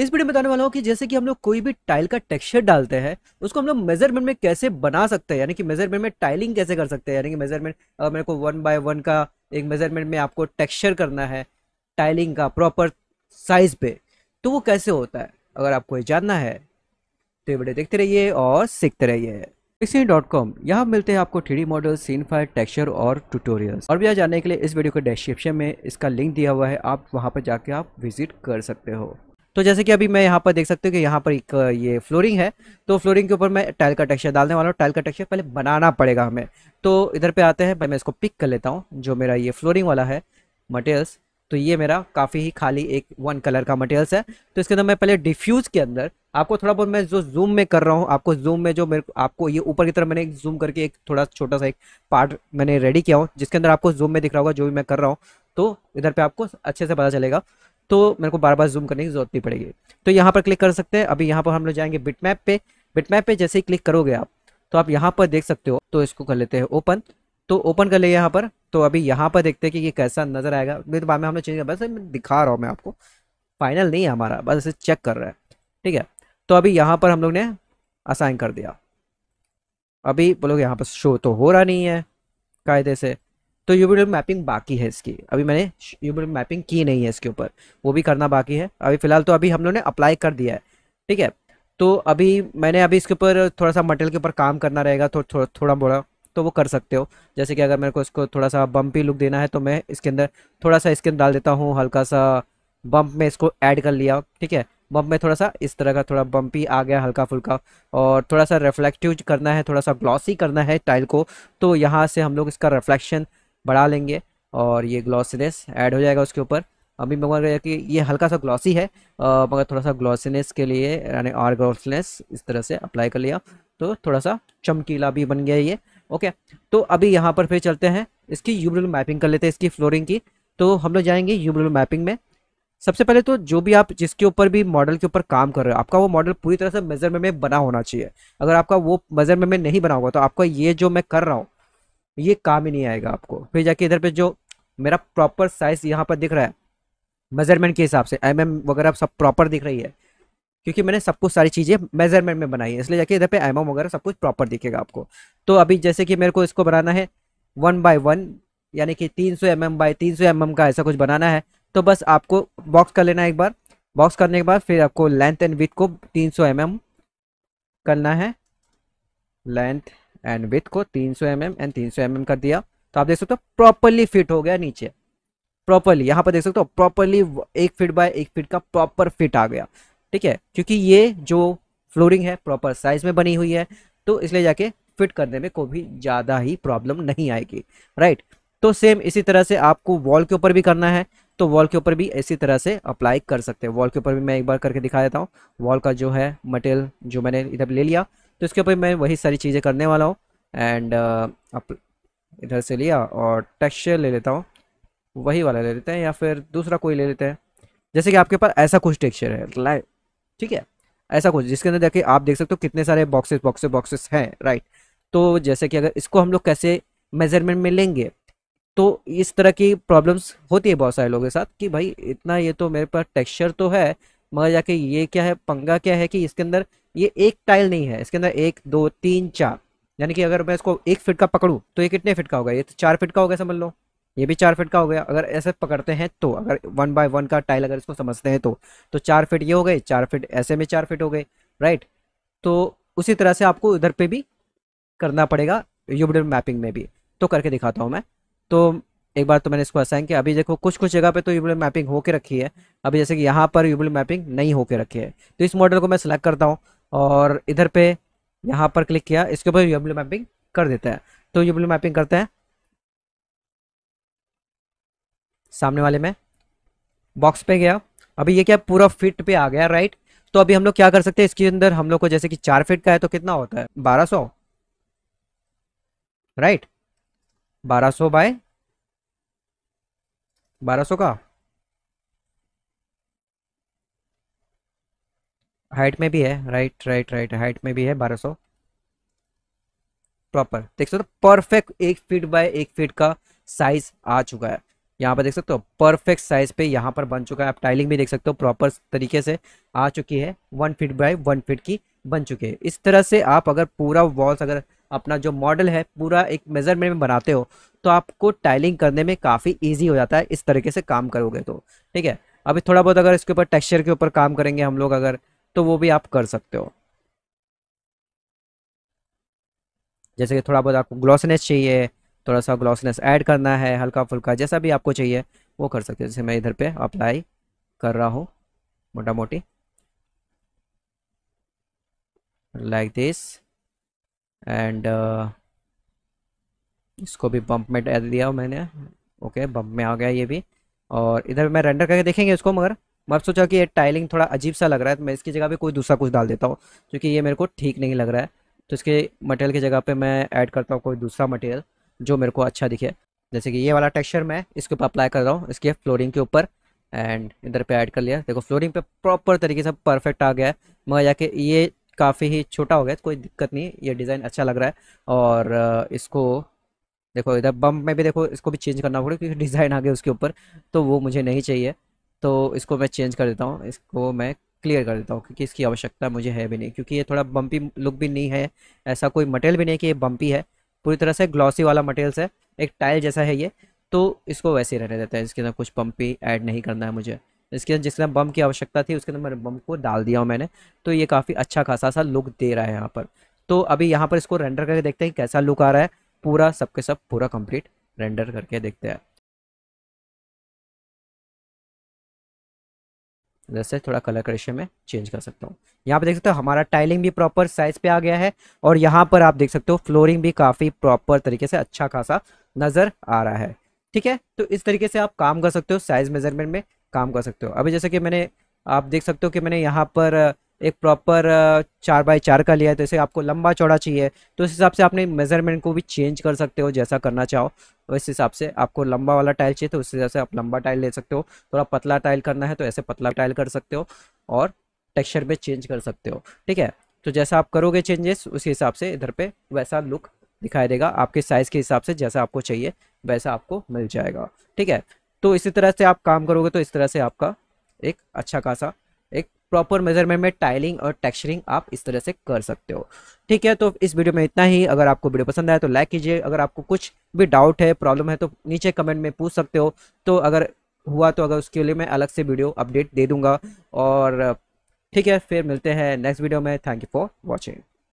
इस वीडियो में बताने वाला हूँ कि जैसे कि हम लोग कोई भी टाइल का टेक्सचर डालते हैं उसको हम लोग मेजरमेंट में कैसे बना सकते हैं यानी कि मेजरमेंट में टाइलिंग कैसे कर सकते हैं यानी कि मेजरमेंट अगर मेरे को वन बाय वन का एक मेजरमेंट में आपको टेक्सचर करना है टाइलिंग का प्रॉपर साइज पे तो वो कैसे होता है अगर आपको ये जानना है तो ये वीडियो देखते रहिए और सीखते रहिए पिक्सिन डॉट कॉम यहाँ मिलते हैं आपको three D model scene fire texture और ट्यूटोरियल्स और भी जानने के लिए इस वीडियो के डिस्क्रिप्शन में इसका लिंक दिया हुआ है आप वहाँ पर जाके आप विजिट कर सकते हो तो जैसे कि अभी मैं यहाँ पर देख सकते हो कि यहाँ पर एक ये फ्लोरिंग है तो फ्लोरिंग के ऊपर मैं टाइल का टेक्सचर डालने वाला हूँ टाइल का टेक्सचर पहले बनाना पड़ेगा हमें तो इधर पे आते हैं भाई मैं इसको पिक कर लेता हूँ जो मेरा ये फ्लोरिंग वाला है मटेरियल्स तो ये मेरा काफ़ी ही खाली एक वन कलर का मटेरियल्स है तो इसके अंदर मैं पहले डिफ्यूज़ के अंदर आपको थोड़ा बहुत मैं जो जूम में कर रहा हूँ आपको जूम में जो मेरे आपको ये ऊपर की तरफ मैंने एक जूम करके एक थोड़ा छोटा सा एक पार्ट मैंने रेडी किया हूँ जिसके अंदर आपको जूम में दिख रहा होगा जो भी मैं कर रहा हूँ तो इधर पे आपको अच्छे से पता चलेगा तो मेरे को बार बार जूम करने की जरूरत नहीं पड़ेगी तो यहाँ पर क्लिक कर सकते हैं अभी यहाँ पर हम लोग जाएंगे बिट मैप पे बिट मैप पे जैसे ही क्लिक करोगे आप तो आप यहाँ पर देख सकते हो तो इसको कर लेते हैं ओपन तो ओपन कर ले यहाँ पर तो अभी यहाँ पर देखते हैं कि ये कैसा नज़र आएगा मेरे तो बाद में लोग चेंज कर बस दिखा रहा हूँ मैं आपको फाइनल नहीं है हमारा बस इसे चेक कर रहा है ठीक है तो अभी यहाँ पर हम लोग ने असाइन कर दिया अभी बोलोगे यहाँ पर शो तो हो रहा नहीं है कायदे से तो यूबीडब्ल्यू मैपिंग बाकी है इसकी अभी मैंने यूबीडब्ल्यू मैपिंग की नहीं है इसके ऊपर वो भी करना बाकी है अभी फिलहाल तो अभी हम लोग ने अप्लाई कर दिया है ठीक है तो अभी मैंने अभी इसके ऊपर थोड़ा सा मटेरियल के ऊपर काम करना रहेगा थो, थो, थोड़ा थोड़ा तो वो कर सकते हो जैसे कि अगर मेरे को इसको थोड़ा सा बम्पी लुक देना है तो मैं इसके अंदर थोड़ा सा स्किन डाल देता हूँ हल्का सा बम्प में इसको ऐड कर लिया ठीक है बम्प में थोड़ा सा इस तरह का थोड़ा बम्पी आ गया हल्का फुल्का और थोड़ा सा रिफ्लेक्टिव करना है थोड़ा सा ग्लॉसी करना है टाइल को तो यहाँ से हम लोग इसका रिफ्लेक्शन बढ़ा लेंगे और ये ग्लॉसनेस ऐड हो जाएगा उसके ऊपर अभी मैं कि ये हल्का सा ग्लॉसी है मगर थोड़ा सा ग्लॉसीनेस के लिए यानी आर ग्लॉसनेस इस तरह से अप्लाई कर लिया तो थोड़ा सा चमकीला भी बन गया ये ओके तो अभी यहाँ पर फिर चलते हैं इसकी यूब्रल मैपिंग कर लेते हैं इसकी फ्लोरिंग की तो हम लोग जाएंगे यूब्रल मैपिंग में सबसे पहले तो जो भी आप जिसके ऊपर भी मॉडल के ऊपर काम कर रहे हो आपका वो मॉडल पूरी तरह से मेजरमेंट में बना होना चाहिए अगर आपका वो मेजरमेंट में नहीं बना होगा तो आपका ये जो मैं कर रहा हूँ ये काम ही नहीं आएगा आपको फिर जाके इधर पे जो मेरा प्रॉपर साइज़ यहाँ पर दिख रहा है मेज़रमेंट के हिसाब से एम एम वगैरह सब प्रॉपर दिख रही है क्योंकि मैंने सब कुछ सारी चीज़ें मेज़रमेंट में बनाई है इसलिए जाके इधर पे एम एम वगैरह सब कुछ प्रॉपर दिखेगा आपको तो अभी जैसे कि मेरे को इसको बनाना है वन बाय वन यानी कि तीन सौ एम एम बाई तीन सौ एम एम का ऐसा कुछ बनाना है तो बस आपको बॉक्स कर लेना है एक बार बॉक्स करने के बाद फिर आपको लेंथ एंड विथ को तीन सौ एम एम करना है लेंथ एंड विथ को 300 सौ mm एंड 300 सौ mm कर दिया तो आप देख सकते हो प्रॉपरली फिट हो गया नीचे प्रॉपरली यहाँ पर देख सकते हो प्रॉपरली एक फिट बाय एक फिट का प्रॉपर फिट आ गया ठीक है क्योंकि ये जो फ्लोरिंग है प्रॉपर साइज में बनी हुई है तो इसलिए जाके फिट करने में कोई भी ज़्यादा ही प्रॉब्लम नहीं आएगी राइट तो सेम इसी तरह से आपको वॉल के ऊपर भी करना है तो वॉल के ऊपर भी इसी तरह से अप्लाई कर सकते हैं वॉल के ऊपर भी मैं एक बार करके दिखा देता हूँ वॉल का जो है मटेरियल जो मैंने इधर ले लिया तो इसके ऊपर मैं वही सारी चीज़ें करने वाला हूँ एंड आप uh, इधर से लिया और टेक्सचर ले लेता हूँ वही वाला ले लेते हैं या फिर दूसरा कोई ले लेते हैं जैसे कि आपके पास ऐसा कुछ टेक्सचर है लाइट ठीक है ऐसा कुछ जिसके अंदर देखिए आप देख सकते हो कितने सारे बॉक्सेस बॉक्सेस बॉक्सेस हैं राइट तो जैसे कि अगर इसको हम लोग कैसे मेजरमेंट में लेंगे तो इस तरह की प्रॉब्लम्स होती है बहुत सारे लोगों के साथ कि भाई इतना ये तो मेरे पास टेक्सचर तो है मगर जाके ये क्या है पंगा क्या है कि इसके अंदर ये एक टाइल नहीं है इसके अंदर एक दो तीन चार यानी कि अगर मैं इसको एक फिट का पकड़ूँ तो ये कितने फिट का होगा ये तो चार फिट का होगा समझ लो ये भी चार फिट का हो गया अगर ऐसे पकड़ते हैं तो अगर वन बाय वन का टाइल अगर इसको समझते हैं तो तो चार फिट ये हो गए चार फिट ऐसे में चार फिट हो गए राइट तो उसी तरह से आपको इधर पे भी करना पड़ेगा यूबिडर मैपिंग में भी तो करके दिखाता हूँ मैं तो एक बार तो मैंने इसको असाइन किया अभी देखो कुछ कुछ जगह पे तो यूबल मैपिंग होके रखी है अभी जैसे कि यहाँ पर यूबल मैपिंग नहीं होके रखी है तो इस मॉडल को मैं सिलेक्ट करता हूँ और इधर पे यहाँ पर क्लिक किया इसके ऊपर यूबल मैपिंग कर देता है तो यूबल मैपिंग करते हैं सामने वाले में बॉक्स पे गया अभी ये क्या पूरा फिट पे आ गया राइट तो अभी हम लोग क्या कर सकते हैं इसके अंदर हम लोग को जैसे कि चार फिट का है तो कितना होता है बारह राइट बारह सौ बाय बारह सौ का हाइट में भी है राइट राइट राइट हाइट में भी है बारह सौ प्रॉपर देख सकते हो परफेक्ट एक फीट बाय एक फीट का साइज आ चुका है यहाँ पर देख सकते हो परफेक्ट साइज पे यहाँ पर बन चुका है आप टाइलिंग भी देख सकते हो प्रॉपर तरीके से आ चुकी है one feet by one feet की बन चुकी है इस तरह से आप अगर पूरा वॉल्स अगर अपना जो मॉडल है पूरा एक मेजरमेंट में बनाते हो तो आपको टाइलिंग करने में काफ़ी ईजी हो जाता है इस तरीके से काम करोगे तो ठीक है अभी थोड़ा बहुत अगर इसके ऊपर टेक्सचर के ऊपर काम करेंगे हम लोग अगर तो वो भी आप कर सकते हो जैसे कि थोड़ा बहुत आपको ग्लॉसनेस चाहिए थोड़ा सा ग्लॉसनेस ऐड करना है हल्का फुल्का जैसा भी आपको चाहिए वो कर सकते हो जैसे मैं इधर पे अप्लाई कर रहा हूँ मोटा मोटी लाइक दिस एंड इसको भी बम्प में डाल दिया मैंने ओके बम्प में आ गया ये भी और इधर मैं रेंडर करके देखेंगे इसको मगर मैं सोचा कि ये टाइलिंग थोड़ा अजीब सा लग रहा है तो मैं इसकी जगह पे कोई दूसरा कुछ डाल देता हूँ क्योंकि ये मेरे को ठीक नहीं लग रहा है तो इसके मटेरियल की जगह पे मैं ऐड करता हूँ कोई दूसरा मटेरियल जो मेरे को अच्छा दिखे जैसे कि ये वाला टेक्सचर मैं इसके ऊपर अप्लाई कर रहा हूँ इसके फ्लोरिंग के ऊपर एंड इधर पे ऐड कर लिया देखो फ्लोरिंग पे प्रॉपर तरीके से परफेक्ट आ गया है मगर जाके ये काफ़ी ही छोटा हो गया कोई दिक्कत नहीं ये डिज़ाइन अच्छा लग रहा है और इसको देखो इधर बम्प में भी देखो इसको भी चेंज करना पड़ेगा क्योंकि डिज़ाइन आ गया उसके ऊपर तो वो मुझे नहीं चाहिए तो इसको मैं चेंज कर देता हूँ इसको मैं क्लियर कर देता हूँ क्योंकि इसकी आवश्यकता मुझे है भी नहीं क्योंकि ये थोड़ा बम्पी लुक भी नहीं है ऐसा कोई मटेरियल भी नहीं कि ये बम्पी है पूरी तरह से ग्लॉसी वाला मटेरियल्स है एक टाइल जैसा है ये तो इसको वैसे ही रहने देता है इसके अंदर कुछ बम्पी ऐड नहीं करना है मुझे इसके अंदर जिसके बम की आवश्यकता थी उसके अंदर मैंने बम को डाल दिया हूँ मैंने तो ये काफ़ी अच्छा खासा सा लुक दे रहा है यहाँ पर तो अभी यहाँ पर इसको रेंडर करके देखते हैं कैसा लुक आ रहा है पूरा सबके सब पूरा कंप्लीट रेंडर करके देखते हैं जैसे थोड़ा कलर करेक्शन में चेंज कर सकता हूँ यहाँ पे देख सकते हो हमारा टाइलिंग भी प्रॉपर साइज पे आ गया है और यहाँ पर आप देख सकते हो फ्लोरिंग भी काफ़ी प्रॉपर तरीके से अच्छा खासा नज़र आ रहा है ठीक है तो इस तरीके से आप काम कर सकते हो साइज़ मेजरमेंट में काम कर सकते हो अभी जैसे कि मैंने आप देख सकते हो कि मैंने यहाँ पर एक प्रॉपर uh, चार बाई चार का लिया है तो इसे आपको लंबा चौड़ा चाहिए तो उस हिसाब से आपने मेजरमेंट को भी चेंज कर सकते हो जैसा करना चाहो तो इस हिसाब से आपको लंबा वाला टाइल चाहिए तो उस हिसाब से आप लंबा टाइल ले सकते हो थोड़ा पतला टाइल करना है तो ऐसे पतला टाइल कर सकते हो और टेक्स्चर में चेंज कर सकते हो ठीक है तो जैसा आप करोगे चेंजेस उसी हिसाब से इधर पर वैसा लुक दिखाई देगा आपके साइज़ के हिसाब से जैसा आपको चाहिए वैसा आपको मिल जाएगा ठीक है तो इसी तरह से आप काम करोगे तो इस तरह से आपका एक अच्छा खासा प्रॉपर मेजरमेंट में टाइलिंग और टेक्सचरिंग आप इस तरह से कर सकते हो ठीक है तो इस वीडियो में इतना ही अगर आपको वीडियो पसंद आया तो लाइक कीजिए अगर आपको कुछ भी डाउट है प्रॉब्लम है तो नीचे कमेंट में पूछ सकते हो तो अगर हुआ तो अगर उसके लिए मैं अलग से वीडियो अपडेट दे दूंगा और ठीक है फिर मिलते हैं नेक्स्ट वीडियो में थैंक यू फॉर वॉचिंग